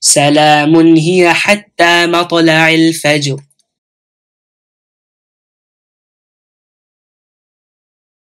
سلام هي حتى مطلع الفجر